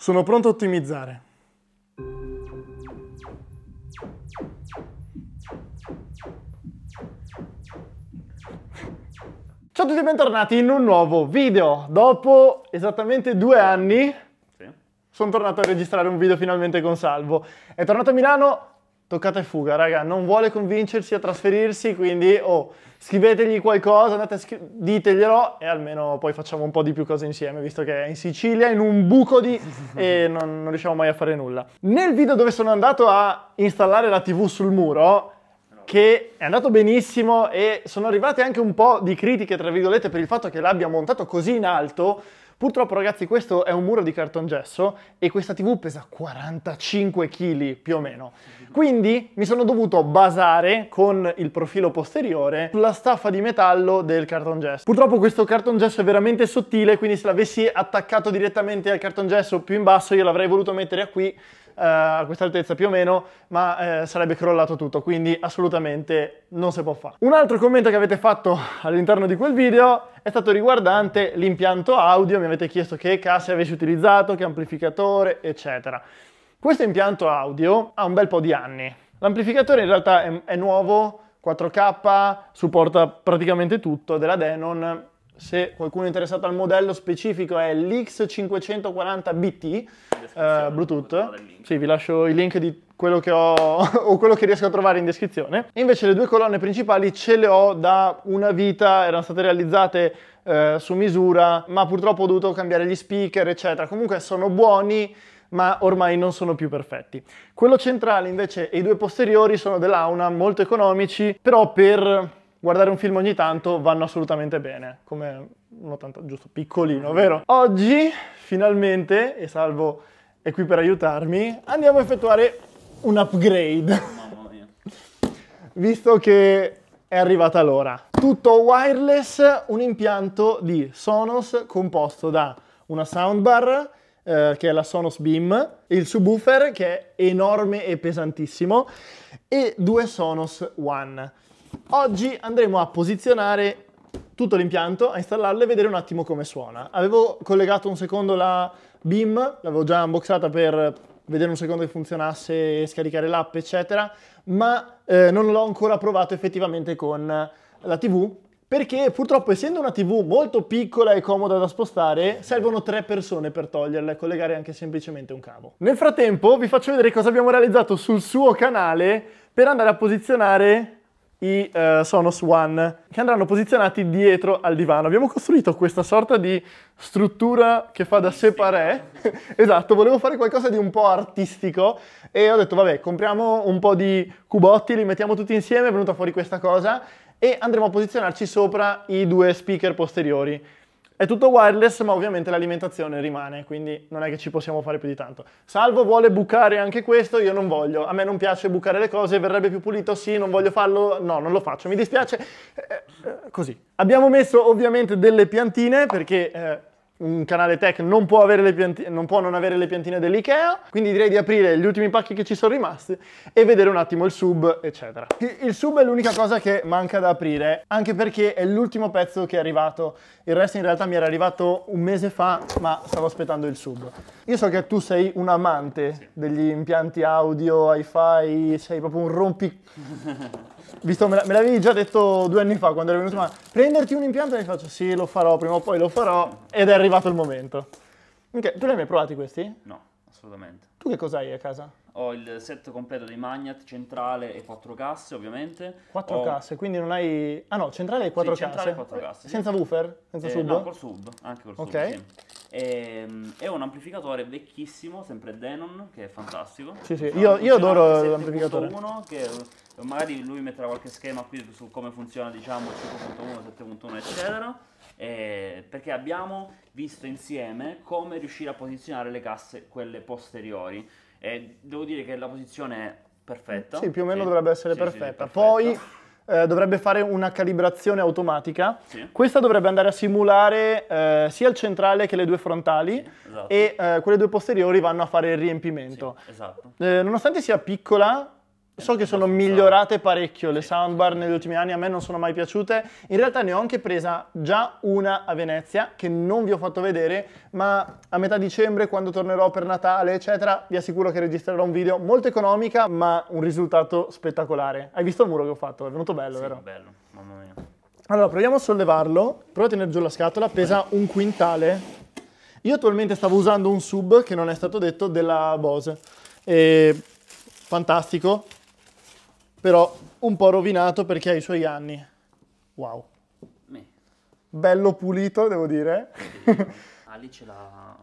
Sono pronto a ottimizzare. Ciao a tutti e bentornati in un nuovo video. Dopo esattamente due anni sì. sono tornato a registrare un video finalmente con Salvo. È tornato a Milano toccate fuga, raga, non vuole convincersi a trasferirsi, quindi oh, scrivetegli qualcosa, andate scri- diteglielo e almeno poi facciamo un po' di più cose insieme, visto che è in Sicilia, in un buco di... e non, non riusciamo mai a fare nulla. Nel video dove sono andato a installare la TV sul muro, che è andato benissimo e sono arrivate anche un po' di critiche, tra virgolette, per il fatto che l'abbia montato così in alto, Purtroppo ragazzi questo è un muro di cartongesso e questa TV pesa 45 kg più o meno. Quindi mi sono dovuto basare con il profilo posteriore sulla staffa di metallo del cartongesso. Purtroppo questo cartongesso è veramente sottile quindi se l'avessi attaccato direttamente al cartongesso più in basso io l'avrei voluto mettere a qui eh, a questa altezza più o meno, ma eh, sarebbe crollato tutto, quindi assolutamente non si può fare. Un altro commento che avete fatto all'interno di quel video è stato riguardante l'impianto audio, mi avete chiesto che casse avessi utilizzato, che amplificatore, eccetera. Questo impianto audio ha un bel po' di anni. L'amplificatore in realtà è, è nuovo, 4K, supporta praticamente tutto della Denon, se qualcuno è interessato al modello specifico è l'X540BT eh, Bluetooth. Sì, vi lascio il link di quello che ho o quello che riesco a trovare in descrizione. E invece le due colonne principali ce le ho da una vita, erano state realizzate eh, su misura, ma purtroppo ho dovuto cambiare gli speaker, eccetera. Comunque sono buoni ma ormai non sono più perfetti. Quello centrale invece e i due posteriori sono dell'Auna, molto economici, però per guardare un film ogni tanto vanno assolutamente bene, come un 80 giusto piccolino, vero? Oggi finalmente, e Salvo è qui per aiutarmi, andiamo a effettuare un upgrade. Visto che è arrivata l'ora. Tutto wireless, un impianto di Sonos composto da una soundbar, eh, che è la Sonos Beam, il subwoofer che è enorme e pesantissimo e due Sonos One. Oggi andremo a posizionare tutto l'impianto, a installarlo e vedere un attimo come suona. Avevo collegato un secondo la BIM, l'avevo già unboxata per vedere un secondo che funzionasse, scaricare l'app eccetera, ma eh, non l'ho ancora provato effettivamente con la TV perché purtroppo essendo una TV molto piccola e comoda da spostare, servono tre persone per toglierla e collegare anche semplicemente un cavo. Nel frattempo vi faccio vedere cosa abbiamo realizzato sul suo canale per andare a posizionare i uh, Sonos One che andranno posizionati dietro al divano. Abbiamo costruito questa sorta di struttura che fa da separé. esatto, volevo fare qualcosa di un po' artistico e ho detto vabbè, compriamo un po' di cubotti, li mettiamo tutti insieme, è venuta fuori questa cosa e andremo a posizionarci sopra i due speaker posteriori. È tutto wireless, ma ovviamente l'alimentazione rimane, quindi non è che ci possiamo fare più di tanto. Salvo vuole bucare anche questo, io non voglio. A me non piace bucare le cose, verrebbe più pulito, sì, non voglio farlo, no, non lo faccio, mi dispiace. Eh, eh, così. Abbiamo messo ovviamente delle piantine perché... Eh, un canale tech non può, non può, non avere le piantine dell'IKEA, quindi direi di aprire gli ultimi pacchi che ci sono rimasti e vedere un attimo il sub, eccetera. Il sub è l'unica cosa che manca da aprire, anche perché è l'ultimo pezzo che è arrivato. Il resto in realtà mi era arrivato un mese fa, ma stavo aspettando il sub. Io so che tu sei un amante degli impianti audio, hi-fi, sei proprio un rompi... visto me, l'avevi già detto due anni fa quando eri venuto, ma prenderti un impianto e mi faccio sì, lo farò, prima o poi lo farò, ed è arrivato il momento. Okay. Tu li hai mai provati questi? No, assolutamente. Tu che cos'hai a casa? Ho il set completo di Magnet, centrale e quattro casse, ovviamente. Quattro Ho... casse, quindi non hai... Ah no, centrale e quattro sì, casse. E quattro casse. Senza woofer? Senza eh, sub? No, col sub, anche col okay. sub, sì. è ehm, un amplificatore vecchissimo, sempre Denon, che è fantastico. Sì, sì, diciamo, io, io adoro l'amplificatore. 1 che cioè, magari lui metterà qualche schema qui su come funziona diciamo 5.1, 7.1 eccetera eh, perché abbiamo visto insieme come riuscire a posizionare le casse quelle posteriori e devo dire che la posizione è perfetta sì più o meno sì. dovrebbe essere sì, perfetta. Sì, poi eh, dovrebbe fare una calibrazione automatica. Sì. Questa dovrebbe andare a simulare eh, sia il centrale che le due frontali sì, esatto. e eh, quelle due posteriori vanno a fare il riempimento. Sì, esatto. Eh, nonostante sia piccola, So che sono migliorate parecchio le soundbar negli ultimi anni, a me non sono mai piaciute. In realtà ne ho anche presa già una a Venezia, che non vi ho fatto vedere, ma a metà dicembre, quando tornerò per Natale, eccetera, vi assicuro che registrerò un video molto economica, ma un risultato spettacolare. Hai visto il muro che ho fatto? È venuto bello, sì, vero? bello, mamma mia. Allora, proviamo a sollevarlo. Provo a tenere giù la scatola, pesa un quintale. Io attualmente stavo usando un sub, che non è stato detto, della Bose. E... Fantastico, però un po' rovinato perché ha i suoi anni. Wow. Me. Bello pulito, devo dire. Ali ah, ce l'ha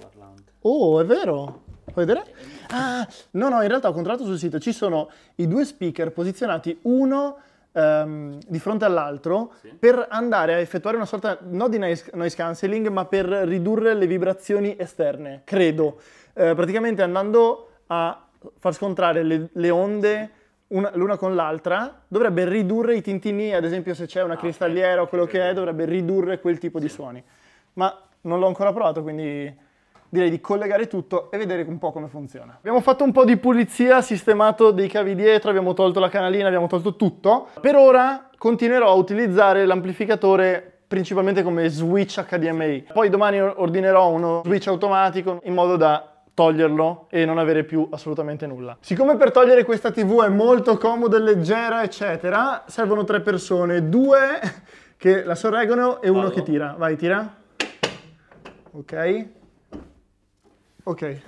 parlante. Oh, è vero. Puoi vedere? Eh, eh. Ah, no, no, in realtà ho controllato sul sito, ci sono i due speaker posizionati uno um, di fronte all'altro sì. per andare a effettuare una sorta, non di noise cancelling, ma per ridurre le vibrazioni esterne, credo. Eh, praticamente andando a far scontrare le, le onde una, l'una con l'altra, dovrebbe ridurre i tintinni, ad esempio se c'è una ah, cristalliera okay. o quello che è, dovrebbe ridurre quel tipo sì. di suoni. Ma non l'ho ancora provato, quindi direi di collegare tutto e vedere un po' come funziona. Abbiamo fatto un po' di pulizia, sistemato dei cavi dietro, abbiamo tolto la canalina, abbiamo tolto tutto. Per ora continuerò a utilizzare l'amplificatore principalmente come switch HDMI. Poi domani ordinerò uno switch automatico in modo da toglierlo e non avere più assolutamente nulla. Siccome per togliere questa TV è molto comoda e leggera, eccetera, servono tre persone, due che la sorreggono e uno Vado. che tira. Vai, tira. Ok. Ok.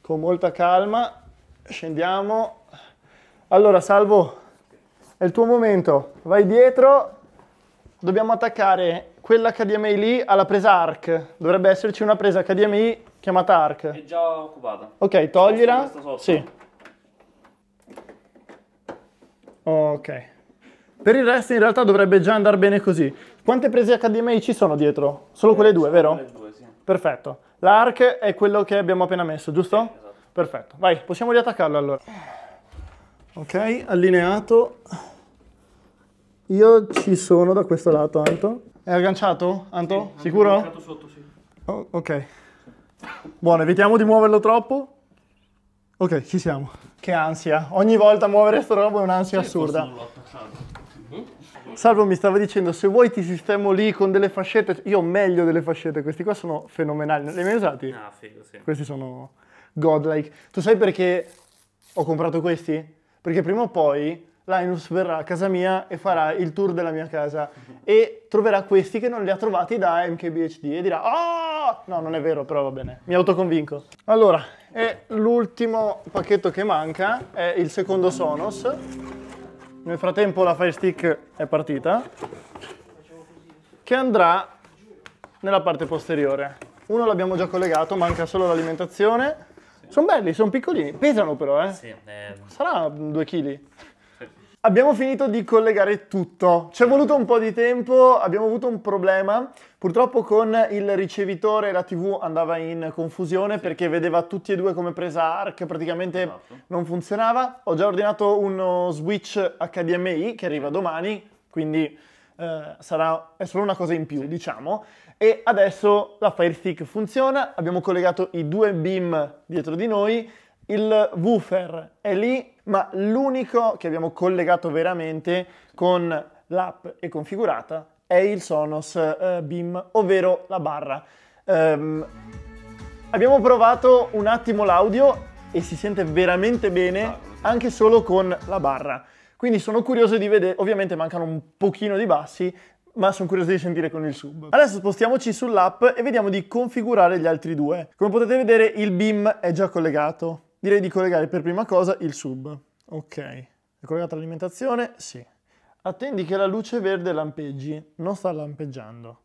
Con molta calma scendiamo. Allora, Salvo, è il tuo momento. Vai dietro. Dobbiamo attaccare quella HDMI lì ha la presa ARC. Dovrebbe esserci una presa HDMI chiamata ARC. È già occupata. Ok, toglila. Sì. Ok. Per il resto in realtà dovrebbe già andare bene così. Quante prese HDMI ci sono dietro? Solo eh, quelle due, vero? Quelle due, sì. Perfetto. L'ARC è quello che abbiamo appena messo, giusto? Sì, esatto. Perfetto. Vai, possiamo riattaccarlo allora. Ok, allineato. Io ci sono da questo lato, Anto. È agganciato, Anto? Sì, Sicuro? È sotto, sì. Oh, ok. Buono, evitiamo di muoverlo troppo. Ok, ci siamo. Che ansia. Ogni volta muovere questa roba è un'ansia sì, assurda. Salvo mi stava dicendo, se vuoi ti sistemo lì con delle fascette. Io ho meglio delle fascette, questi qua sono fenomenali. Le hai mai usati? Ah, figo, sì. Questi sono godlike. Tu sai perché ho comprato questi? Perché prima o poi Linus verrà a casa mia e farà il tour della mia casa e troverà questi che non li ha trovati da MKBHD e dirà Oh! No, non è vero, però va bene, mi autoconvinco. Allora, e l'ultimo pacchetto che manca è il secondo Sonos. Nel frattempo la Fire Stick è partita, che andrà nella parte posteriore. Uno l'abbiamo già collegato, manca solo l'alimentazione. Sono belli, sono piccolini, pesano però, eh. Sì, eh. Sarà due kg. Abbiamo finito di collegare tutto. Ci è voluto un po' di tempo, abbiamo avuto un problema. Purtroppo con il ricevitore la TV andava in confusione perché vedeva tutti e due come presa ARC, praticamente esatto. non funzionava. Ho già ordinato uno switch HDMI che arriva domani, quindi eh, sarà, è solo una cosa in più, diciamo. E adesso la Fire Stick funziona, abbiamo collegato i due beam dietro di noi il woofer è lì, ma l'unico che abbiamo collegato veramente con l'app e configurata è il Sonos eh, Beam, ovvero la barra. Um, abbiamo provato un attimo l'audio e si sente veramente bene anche solo con la barra. Quindi sono curioso di vedere, ovviamente mancano un pochino di bassi, ma sono curioso di sentire con il sub. Adesso spostiamoci sull'app e vediamo di configurare gli altri due. Come potete vedere il BIM è già collegato, direi di collegare per prima cosa il sub. Ok, è collegata l'alimentazione? Sì. Attendi che la luce verde lampeggi, non sta lampeggiando.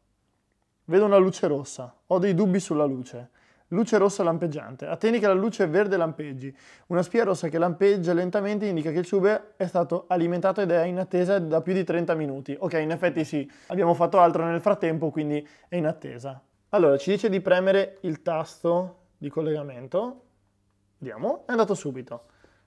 Vedo una luce rossa, ho dei dubbi sulla luce. Luce rossa lampeggiante. Attendi che la luce verde lampeggi. Una spia rossa che lampeggia lentamente indica che il sub è stato alimentato ed è in attesa da più di 30 minuti. Ok, in effetti sì, abbiamo fatto altro nel frattempo, quindi è in attesa. Allora, ci dice di premere il tasto di collegamento Andiamo, è andato subito.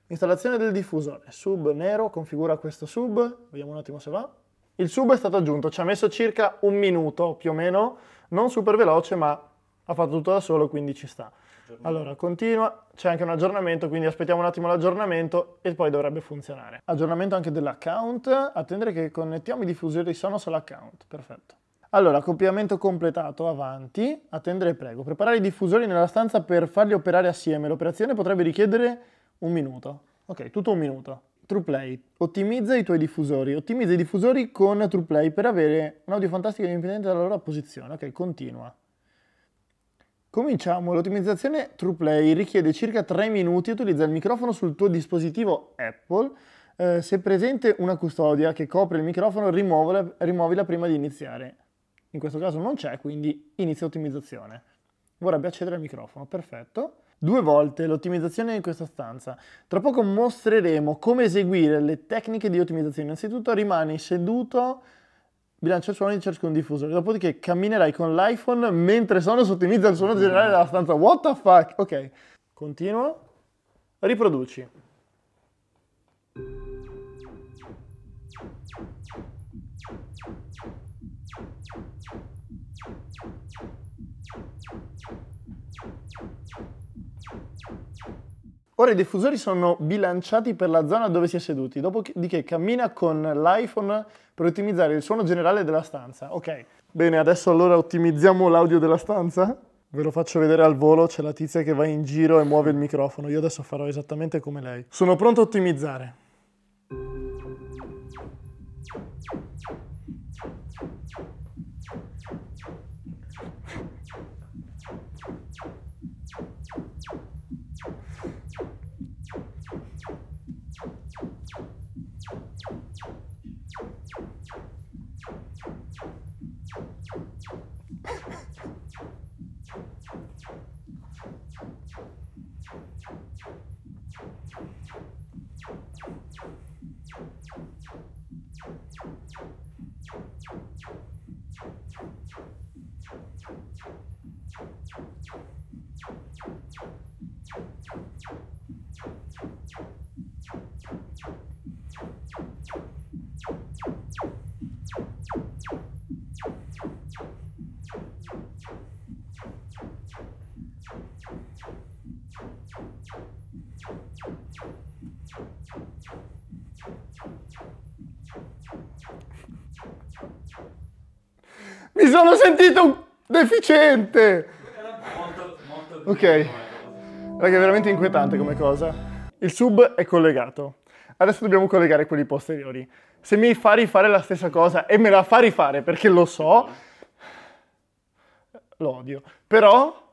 Installazione del diffusore, sub nero, configura questo sub, vediamo un attimo se va. Il sub è stato aggiunto, ci ha messo circa un minuto più o meno, non super veloce ma ha fatto tutto da solo quindi ci sta. Allora, continua, c'è anche un aggiornamento, quindi aspettiamo un attimo l'aggiornamento e poi dovrebbe funzionare. Aggiornamento anche dell'account, attendere che connettiamo i diffusori sono sull'account, perfetto. Allora, accoppiamento completato, avanti, attendere prego. Preparare i diffusori nella stanza per farli operare assieme. L'operazione potrebbe richiedere un minuto. Ok, tutto un minuto. TruePlay, ottimizza i tuoi diffusori. Ottimizza i diffusori con TruePlay per avere un audio fantastico indipendente dalla loro posizione. Ok, continua. Cominciamo, l'ottimizzazione TruePlay richiede circa 3 minuti, utilizza il microfono sul tuo dispositivo Apple, eh, se presente una custodia che copre il microfono rimuovila, rimuovila prima di iniziare in questo caso non c'è, quindi inizia ottimizzazione. Vorrebbe accedere al microfono, perfetto. Due volte l'ottimizzazione in questa stanza. Tra poco mostreremo come eseguire le tecniche di ottimizzazione. Innanzitutto rimani seduto, bilancia il suono e cerca un diffusore, dopodiché camminerai con l'iPhone mentre Sonos ottimizza il suono mm. generale della stanza. What the fuck? Ok, continuo, riproduci. Ora i diffusori sono bilanciati per la zona dove si è seduti, dopodiché cammina con l'iPhone per ottimizzare il suono generale della stanza. Ok, bene, adesso allora ottimizziamo l'audio della stanza. Ve lo faccio vedere al volo, c'è la tizia che va in giro e muove il microfono. Io adesso farò esattamente come lei. Sono pronto a ottimizzare. Thank you. Mi sono sentito deficiente! Molto, molto ok, eh. raga, è veramente inquietante come cosa. Il sub è collegato. Adesso dobbiamo collegare quelli posteriori. Se mi fa rifare la stessa cosa e me la fa rifare perché lo so, l'odio. Però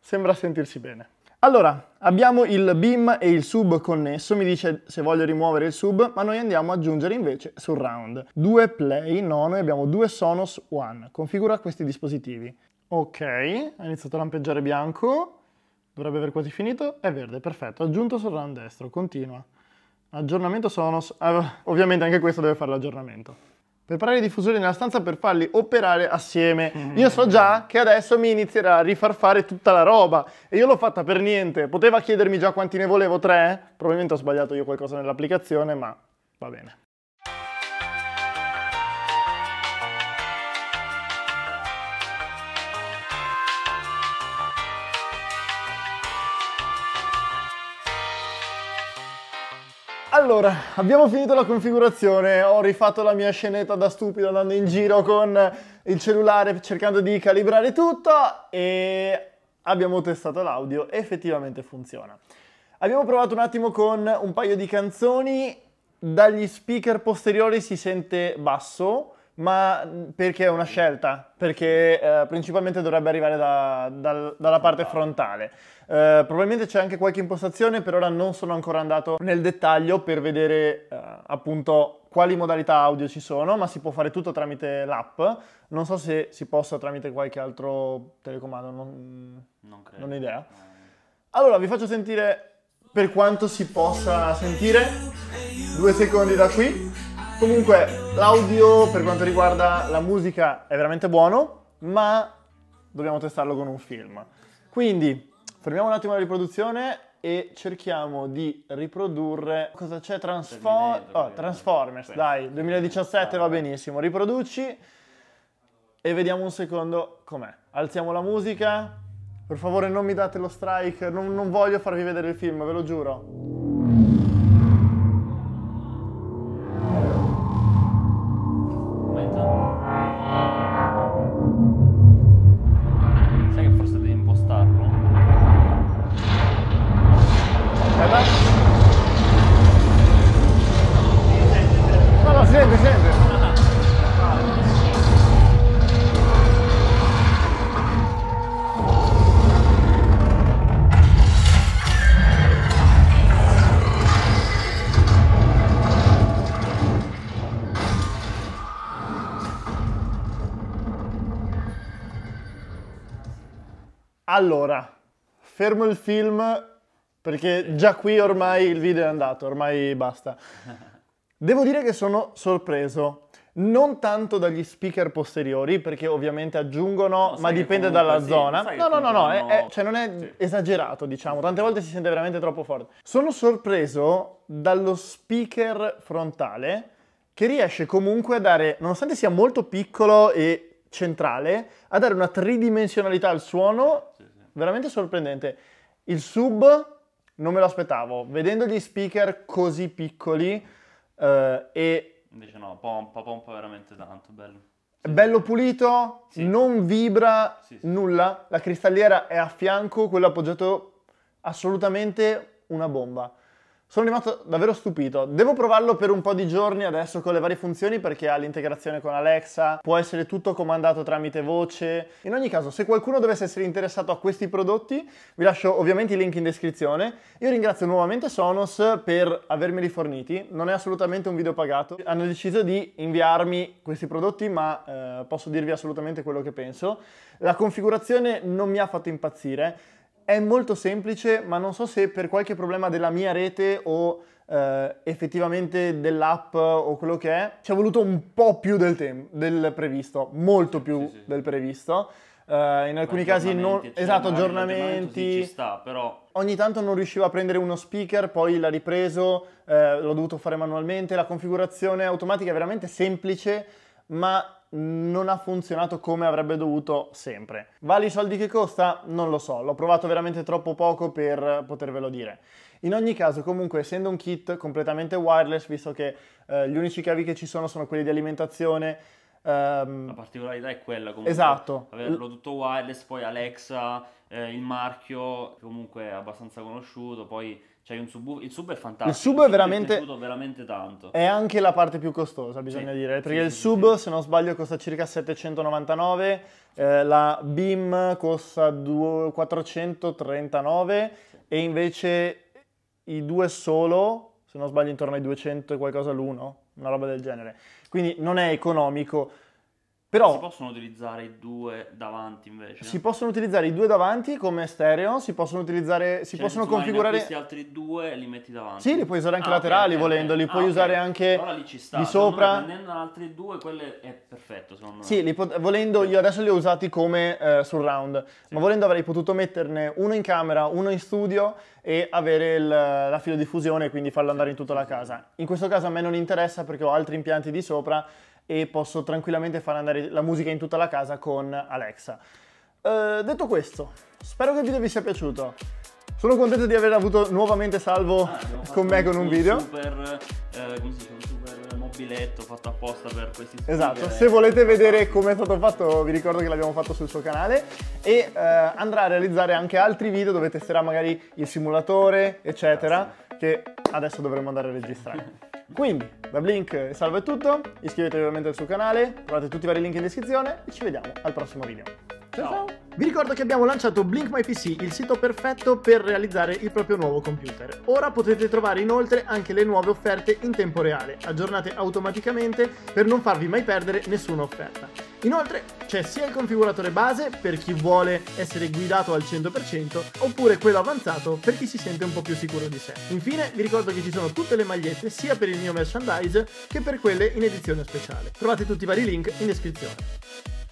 sembra sentirsi bene. Allora, abbiamo il beam e il sub connesso, mi dice se voglio rimuovere il sub, ma noi andiamo ad aggiungere invece sul round. Due play, no, noi abbiamo due Sonos One. Configura questi dispositivi. Ok, ha iniziato a lampeggiare bianco, dovrebbe aver quasi finito, è verde, perfetto. Aggiunto sul round destro, continua. Aggiornamento Sonos, ah, ovviamente anche questo deve fare l'aggiornamento. Preparare i diffusori nella stanza per farli operare assieme. Io so già che adesso mi inizierà a rifar fare tutta la roba e io l'ho fatta per niente. Poteva chiedermi già quanti ne volevo tre? Probabilmente ho sbagliato io qualcosa nell'applicazione, ma va bene. Allora, abbiamo finito la configurazione, ho rifatto la mia scenetta da stupido andando in giro con il cellulare cercando di calibrare tutto e abbiamo testato l'audio, effettivamente funziona. Abbiamo provato un attimo con un paio di canzoni, dagli speaker posteriori si sente basso, ma mm, perché è una scelta, perché eh, principalmente dovrebbe arrivare da, da, dalla parte frontale. Eh, probabilmente c'è anche qualche impostazione, per ora non sono ancora andato nel dettaglio per vedere eh, appunto quali modalità audio ci sono, ma si può fare tutto tramite l'app. Non so se si possa tramite qualche altro telecomando, non, non, credo. non ho idea. Allora, vi faccio sentire per quanto si possa sentire, due secondi da qui. Comunque, l'audio per quanto riguarda la musica è veramente buono, ma dobbiamo testarlo con un film. Quindi, fermiamo un attimo la riproduzione e cerchiamo di riprodurre cosa c'è Transfor- oh, Transformers, dai, 2017 va ah. benissimo, riproduci e vediamo un secondo com'è. Alziamo la musica, per favore non mi date lo strike, non, non voglio farvi vedere il film, ve lo giuro. Allora, fermo il film perché già qui ormai il video è andato, ormai basta. Devo dire che sono sorpreso, non tanto dagli speaker posteriori perché ovviamente aggiungono, no, ma dipende dalla sì, zona. No, no, no, no, è, è, cioè non è sì. esagerato diciamo, tante volte si sente veramente troppo forte. Sono sorpreso dallo speaker frontale che riesce comunque a dare, nonostante sia molto piccolo e centrale, a dare una tridimensionalità al suono veramente sorprendente. Il sub non me lo aspettavo, vedendo gli speaker così piccoli eh, e... Invece no, pompa, pompa veramente tanto, bello. Sì. Bello pulito, sì. non vibra sì, nulla, la cristalliera è a fianco, quello appoggiato assolutamente una bomba. Sono rimasto davvero stupito. Devo provarlo per un po' di giorni adesso con le varie funzioni perché ha l'integrazione con Alexa, può essere tutto comandato tramite voce. In ogni caso, se qualcuno dovesse essere interessato a questi prodotti, vi lascio ovviamente i link in descrizione. Io ringrazio nuovamente Sonos per avermeli forniti. non è assolutamente un video pagato. Hanno deciso di inviarmi questi prodotti, ma eh, posso dirvi assolutamente quello che penso. La configurazione non mi ha fatto impazzire è molto semplice, ma non so se per qualche problema della mia rete o eh, effettivamente dell'app o quello che è, ci è voluto un po' più del, tem- del previsto, molto più sì, sì. del previsto. Uh, in alcuni casi non... Cioè, esatto, aggiornamenti. Sì, sta, però... Ogni tanto non riuscivo a prendere uno speaker, poi l'ha ripreso, eh, l'ho dovuto fare manualmente. La configurazione automatica è veramente semplice, ma non ha funzionato come avrebbe dovuto sempre. Vale i soldi che costa? Non lo so, l'ho provato veramente troppo poco per potervelo dire. In ogni caso, comunque, essendo un kit completamente wireless, visto che eh, gli unici cavi che ci sono sono quelli di alimentazione, Um, la particolarità è quella comunque. Esatto. Averlo tutto wireless, poi Alexa, eh, il marchio comunque abbastanza conosciuto, poi cioè sub, il sub è fantastico. Il sub è veramente, mi è veramente tanto. È anche la parte più costosa, bisogna sì. dire, perché sì, il sì, sub, se non sbaglio, costa circa 799, eh, la BIM costa 2, 439 e invece i due solo, se non sbaglio, intorno ai 200 e qualcosa l'uno, una roba del genere. Quindi non è economico però si possono utilizzare i due davanti invece? Si possono utilizzare i due davanti come stereo, si possono utilizzare, si cioè, possono configurare... questi altri due e li metti davanti? Sì, li puoi usare anche ah, laterali okay, volendo, li ah, puoi okay. usare anche allora lì ci sta. di sopra. Prendendo altri due, quelle è perfetto secondo me. Sì, pot- volendo, io adesso li ho usati come eh, surround, sì. ma volendo avrei potuto metterne uno in camera, uno in studio e avere il, la fila di fusione, quindi farlo andare in tutta la casa. In questo caso a me non interessa perché ho altri impianti di sopra e posso tranquillamente far andare la musica in tutta la casa con Alexa. Eh, detto questo, spero che il video vi sia piaciuto. Sono contento di aver avuto nuovamente Salvo ah, con me con un, un video. Super, eh, come si dice, un super mobiletto fatto apposta per questi studenti. Esatto, eh. se volete vedere come è stato fatto vi ricordo che l'abbiamo fatto sul suo canale e eh, andrà a realizzare anche altri video dove testerà magari il simulatore eccetera Grazie. Ah, che adesso dovremo andare a registrare. Quindi, da Blink salvo è tutto, iscrivetevi ovviamente al suo canale, trovate tutti i vari link in descrizione e ci vediamo al prossimo video. ciao. ciao. Vi ricordo che abbiamo lanciato Blink My PC, il sito perfetto per realizzare il proprio nuovo computer. Ora potete trovare inoltre anche le nuove offerte in tempo reale, aggiornate automaticamente per non farvi mai perdere nessuna offerta. Inoltre c'è sia il configuratore base per chi vuole essere guidato al 100% oppure quello avanzato per chi si sente un po' più sicuro di sé. Infine vi ricordo che ci sono tutte le magliette sia per il mio merchandise che per quelle in edizione speciale. Trovate tutti i vari link in descrizione.